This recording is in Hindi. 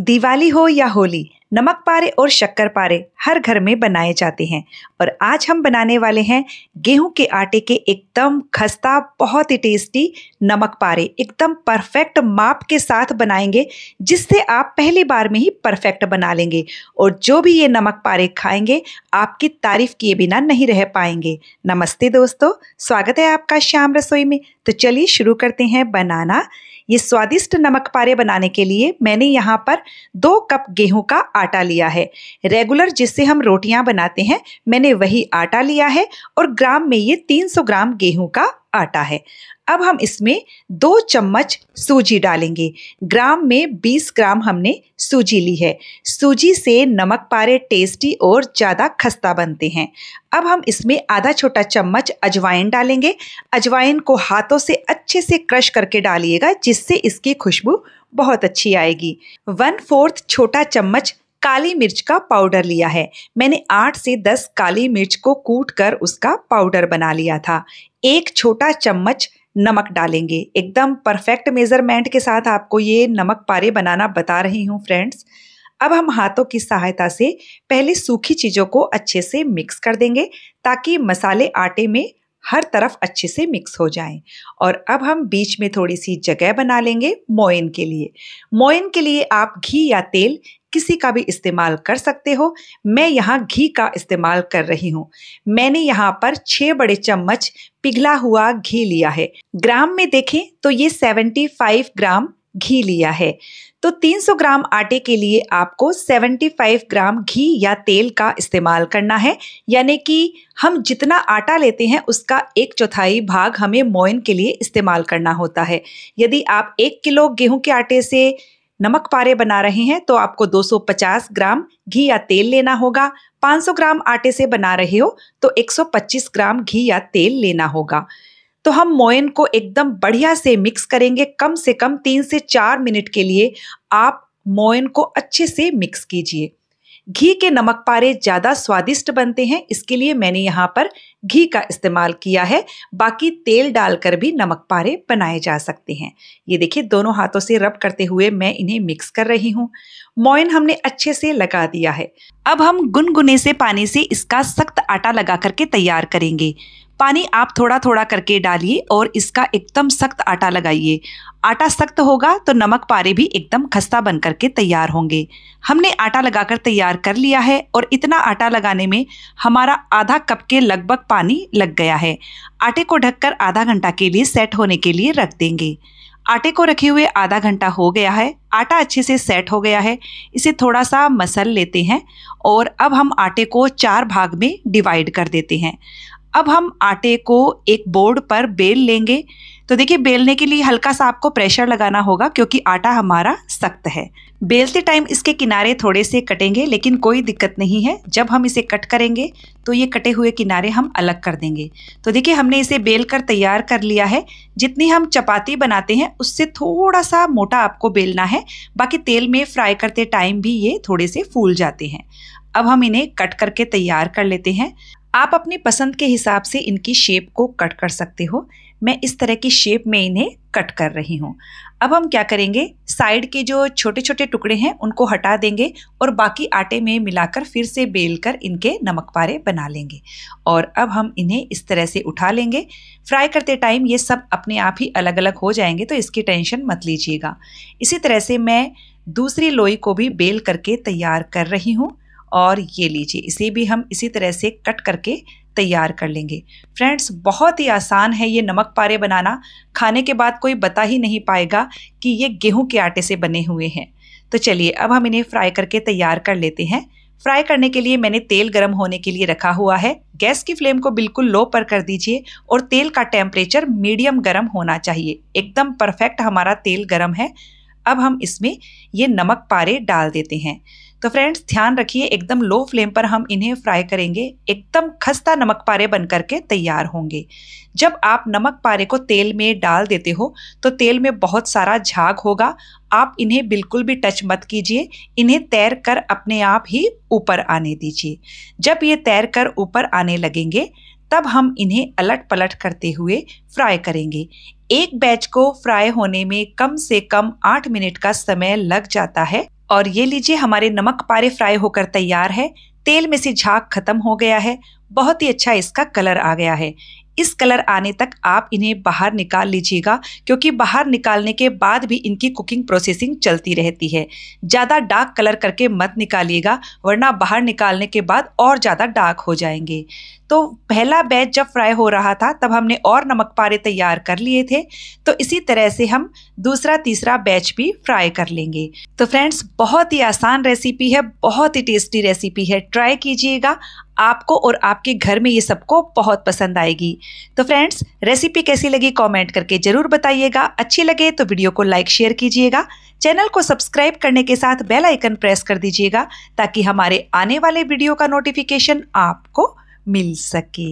दिवाली हो या होली नमक पारे और शक्कर पारे हर घर में बनाए जाते हैं और आज हम बनाने वाले हैं गेहूं के आटे के एकदम खस्ता बहुत ही टेस्टी नमक पारे एकदम परफेक्ट माप के साथ बनाएंगे जिससे आप पहली बार में ही परफेक्ट बना लेंगे और जो भी ये नमक पारे खाएंगे आपकी तारीफ किए बिना नहीं रह पाएंगे नमस्ते दोस्तों स्वागत है आपका श्याम रसोई में तो चलिए शुरू करते हैं बनाना ये स्वादिष्ट नमक पारे बनाने के लिए मैंने यहाँ पर दो कप गेहूं का आटा लिया है रेगुलर जिससे हम रोटियां बनाते हैं मैंने वही आटा लिया है और ग्राम में ये 300 ग्राम गेहूं का आटा है अब हम इसमें दो चम्मच सूजी डालेंगे ग्राम में 20 ग्राम हमने सूजी ली है सूजी से नमक पारे टेस्टी और ज़्यादा खस्ता बनते हैं अब हम इसमें आधा छोटा चम्मच अजवाइन डालेंगे अजवाइन को हाथों से अच्छे से क्रश करके डालिएगा जिससे इसकी खुशबू बहुत अच्छी आएगी वन फोर्थ छोटा चम्मच काली मिर्च का पाउडर लिया है मैंने आठ से दस काली मिर्च को कूट कर उसका पाउडर बना लिया था एक छोटा चम्मच नमक डालेंगे एकदम परफेक्ट मेज़रमेंट के साथ आपको ये नमक पारे बनाना बता रही हूँ फ्रेंड्स अब हम हाथों की सहायता से पहले सूखी चीज़ों को अच्छे से मिक्स कर देंगे ताकि मसाले आटे में हर तरफ अच्छे से मिक्स हो जाएं और अब हम बीच में थोड़ी सी जगह बना लेंगे मोइन के लिए मोइन के लिए आप घी या तेल किसी का भी इस्तेमाल कर सकते हो मैं यहाँ घी का इस्तेमाल कर रही हूँ मैंने यहाँ पर छः बड़े चम्मच पिघला हुआ घी लिया है ग्राम में देखें तो ये 75 ग्राम घी लिया है तो 300 ग्राम आटे के लिए आपको 75 ग्राम घी या तेल का इस्तेमाल करना है यानी कि हम जितना आटा लेते हैं उसका एक चौथाई भाग हमें मोइन के लिए इस्तेमाल करना होता है यदि आप एक किलो गेहूं के आटे से नमक पारे बना रहे हैं तो आपको 250 ग्राम घी या तेल लेना होगा 500 ग्राम आटे से बना रहे हो तो 125 ग्राम घी या तेल लेना होगा तो हम मोयन को एकदम बढ़िया से मिक्स करेंगे कम से कम तीन से चार मिनट के लिए आप मोयन को अच्छे से मिक्स कीजिए घी के नमक पारे ज़्यादा स्वादिष्ट बनते हैं इसके लिए मैंने यहाँ पर घी का इस्तेमाल किया है बाकी तेल डालकर भी नमक पारे बनाए जा सकते हैं ये देखिए दोनों हाथों से रब करते हुए मैं इन्हें मिक्स कर रही हूँ मोइन हमने अच्छे से लगा दिया है अब हम गुनगुने से पानी से इसका सख्त आटा लगा करके तैयार करेंगे पानी आप थोड़ा थोड़ा करके डालिए और इसका एकदम सख्त आटा लगाइए आटा सख्त होगा तो नमक पारे भी एकदम खस्ता बन करके तैयार होंगे हमने आटा लगाकर तैयार कर लिया है और इतना आटा लगाने में हमारा आधा कप के लगभग पानी लग गया है आटे को ढककर आधा घंटा के लिए सेट होने के लिए रख देंगे आटे को रखे हुए आधा घंटा हो गया है आटा अच्छे से सेट हो गया है इसे थोड़ा सा मसल लेते हैं और अब हम आटे को चार भाग में डिवाइड कर देते हैं अब हम आटे को एक बोर्ड पर बेल लेंगे तो देखिए बेलने के लिए हल्का सा आपको प्रेशर लगाना होगा क्योंकि आटा हमारा सख्त है बेलते टाइम इसके किनारे थोड़े से कटेंगे लेकिन कोई दिक्कत नहीं है जब हम इसे कट करेंगे तो ये कटे हुए किनारे हम अलग कर देंगे तो देखिए हमने इसे बेल कर तैयार कर लिया है जितनी हम चपाती बनाते हैं उससे थोड़ा सा मोटा आपको बेलना है बाकी तेल में फ्राई करते टाइम भी ये थोड़े से फूल जाते हैं अब हम इन्हें कट करके तैयार कर लेते हैं आप अपनी पसंद के हिसाब से इनकी शेप को कट कर सकते हो मैं इस तरह की शेप में इन्हें कट कर रही हूँ अब हम क्या करेंगे साइड के जो छोटे छोटे टुकड़े हैं उनको हटा देंगे और बाकी आटे में मिलाकर फिर से बेल कर इनके नमक पारे बना लेंगे और अब हम इन्हें इस तरह से उठा लेंगे फ्राई करते टाइम ये सब अपने आप ही अलग अलग हो जाएंगे तो इसकी टेंशन मत लीजिएगा इसी तरह से मैं दूसरी लोई को भी बेल करके तैयार कर रही हूँ और ये लीजिए इसे भी हम इसी तरह से कट करके तैयार कर लेंगे फ्रेंड्स बहुत ही आसान है ये नमक पारे बनाना खाने के बाद कोई बता ही नहीं पाएगा कि ये गेहूं के आटे से बने हुए हैं तो चलिए अब हम इन्हें फ्राई करके तैयार कर लेते हैं फ्राई करने के लिए मैंने तेल गर्म होने के लिए रखा हुआ है गैस की फ्लेम को बिल्कुल लो पर कर दीजिए और तेल का टेम्परेचर मीडियम गर्म होना चाहिए एकदम परफेक्ट हमारा तेल गर्म है अब हम इसमें ये नमक पारे डाल देते हैं तो फ्रेंड्स ध्यान रखिए एकदम लो फ्लेम पर हम इन्हें फ्राई करेंगे एकदम खस्ता नमक पारे बन करके तैयार होंगे जब आप नमक पारे को तेल में डाल देते हो तो तेल में बहुत सारा झाग होगा आप इन्हें बिल्कुल भी टच मत कीजिए इन्हें तैर कर अपने आप ही ऊपर आने दीजिए जब ये तैर कर ऊपर आने लगेंगे तब हम इन्हें अलट पलट करते हुए फ्राई करेंगे एक बैच को फ्राई होने में कम से कम आठ मिनट का समय लग जाता है और ये लीजिए हमारे नमक पारे फ्राई होकर तैयार है तेल में से झाग खत्म हो गया है बहुत ही अच्छा इसका कलर आ गया है इस कलर आने तक आप इन्हें बाहर निकाल लीजिएगा क्योंकि बाहर निकालने के बाद भी इनकी कुकिंग प्रोसेसिंग चलती रहती है ज़्यादा डार्क कलर करके मत निकालिएगा वरना बाहर निकालने के बाद और ज़्यादा डार्क हो जाएंगे तो पहला बैच जब फ्राई हो रहा था तब हमने और नमक पारे तैयार कर लिए थे तो इसी तरह से हम दूसरा तीसरा बैच भी फ्राई कर लेंगे तो फ्रेंड्स बहुत ही आसान रेसिपी है बहुत ही टेस्टी रेसिपी है ट्राई कीजिएगा आपको और आपके घर में ये सबको बहुत पसंद आएगी तो फ्रेंड्स रेसिपी कैसी लगी कमेंट करके ज़रूर बताइएगा अच्छी लगे तो वीडियो को लाइक शेयर कीजिएगा चैनल को सब्सक्राइब करने के साथ बेल आइकन प्रेस कर दीजिएगा ताकि हमारे आने वाले वीडियो का नोटिफिकेशन आपको मिल सके